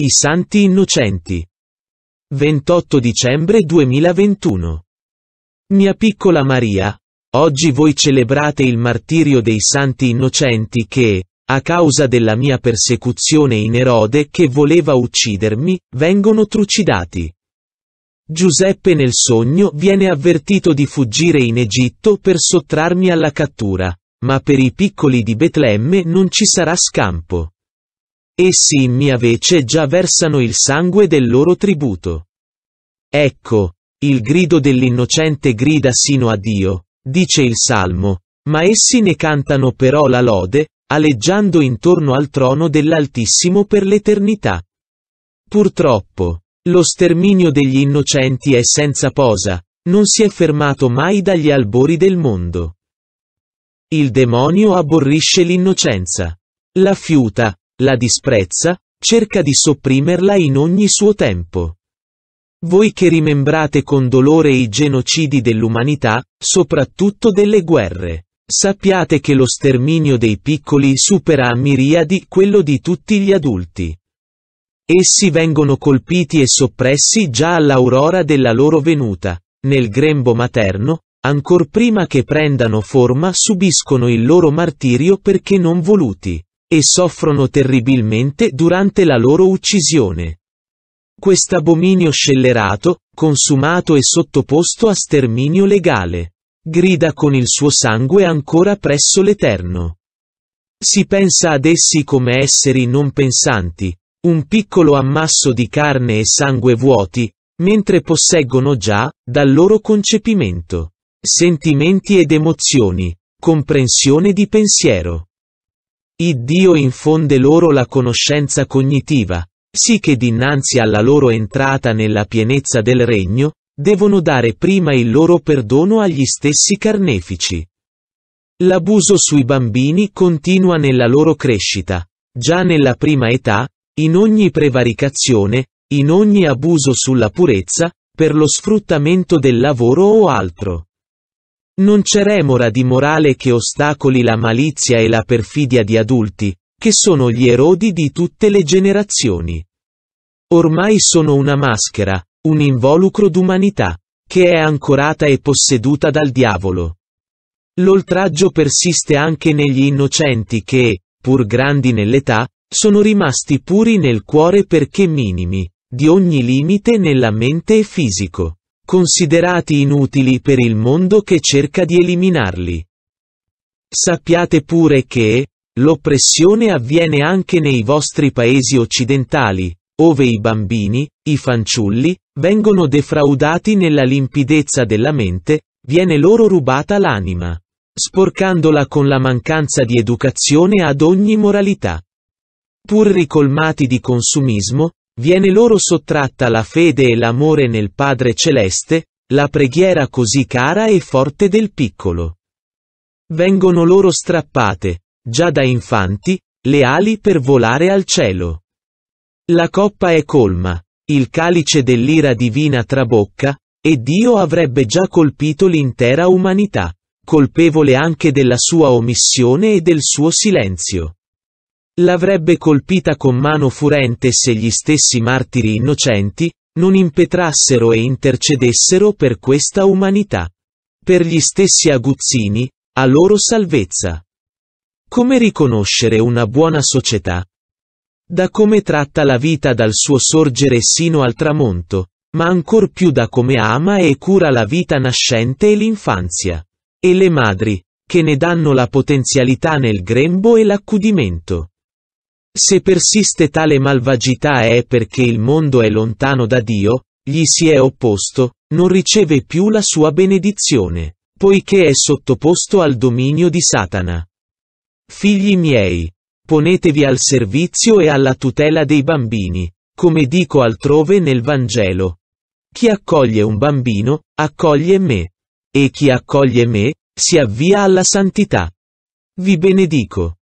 I Santi Innocenti. 28 dicembre 2021. Mia piccola Maria, oggi voi celebrate il martirio dei Santi Innocenti che, a causa della mia persecuzione in Erode che voleva uccidermi, vengono trucidati. Giuseppe nel sogno viene avvertito di fuggire in Egitto per sottrarmi alla cattura, ma per i piccoli di Betlemme non ci sarà scampo. Essi in mia vece già versano il sangue del loro tributo. Ecco, il grido dell'innocente grida sino a Dio, dice il Salmo, ma essi ne cantano però la lode, aleggiando intorno al trono dell'Altissimo per l'eternità. Purtroppo, lo sterminio degli innocenti è senza posa, non si è fermato mai dagli albori del mondo. Il demonio aborrisce l'innocenza. La fiuta, la disprezza, cerca di sopprimerla in ogni suo tempo. Voi che rimembrate con dolore i genocidi dell'umanità, soprattutto delle guerre, sappiate che lo sterminio dei piccoli supera a miriadi quello di tutti gli adulti. Essi vengono colpiti e soppressi già all'aurora della loro venuta, nel grembo materno, ancor prima che prendano forma subiscono il loro martirio perché non voluti e soffrono terribilmente durante la loro uccisione. Quest'abominio scellerato, consumato e sottoposto a sterminio legale, grida con il suo sangue ancora presso l'Eterno. Si pensa ad essi come esseri non pensanti, un piccolo ammasso di carne e sangue vuoti, mentre posseggono già, dal loro concepimento, sentimenti ed emozioni, comprensione di pensiero. Iddio infonde loro la conoscenza cognitiva, sì che dinanzi alla loro entrata nella pienezza del regno, devono dare prima il loro perdono agli stessi carnefici. L'abuso sui bambini continua nella loro crescita. Già nella prima età, in ogni prevaricazione, in ogni abuso sulla purezza, per lo sfruttamento del lavoro o altro. Non c'è remora di morale che ostacoli la malizia e la perfidia di adulti, che sono gli erodi di tutte le generazioni. Ormai sono una maschera, un involucro d'umanità, che è ancorata e posseduta dal diavolo. L'oltraggio persiste anche negli innocenti che, pur grandi nell'età, sono rimasti puri nel cuore perché minimi, di ogni limite nella mente e fisico considerati inutili per il mondo che cerca di eliminarli. Sappiate pure che, l'oppressione avviene anche nei vostri paesi occidentali, ove i bambini, i fanciulli, vengono defraudati nella limpidezza della mente, viene loro rubata l'anima, sporcandola con la mancanza di educazione ad ogni moralità. Pur ricolmati di consumismo, Viene loro sottratta la fede e l'amore nel Padre Celeste, la preghiera così cara e forte del piccolo. Vengono loro strappate, già da infanti, le ali per volare al cielo. La coppa è colma, il calice dell'ira divina trabocca, e Dio avrebbe già colpito l'intera umanità, colpevole anche della sua omissione e del suo silenzio l'avrebbe colpita con mano furente se gli stessi martiri innocenti non impetrassero e intercedessero per questa umanità. Per gli stessi aguzzini, a loro salvezza. Come riconoscere una buona società? Da come tratta la vita dal suo sorgere sino al tramonto, ma ancor più da come ama e cura la vita nascente e l'infanzia. E le madri, che ne danno la potenzialità nel grembo e l'accudimento. Se persiste tale malvagità è perché il mondo è lontano da Dio, gli si è opposto, non riceve più la sua benedizione, poiché è sottoposto al dominio di Satana. Figli miei, ponetevi al servizio e alla tutela dei bambini, come dico altrove nel Vangelo. Chi accoglie un bambino, accoglie me. E chi accoglie me, si avvia alla santità. Vi benedico.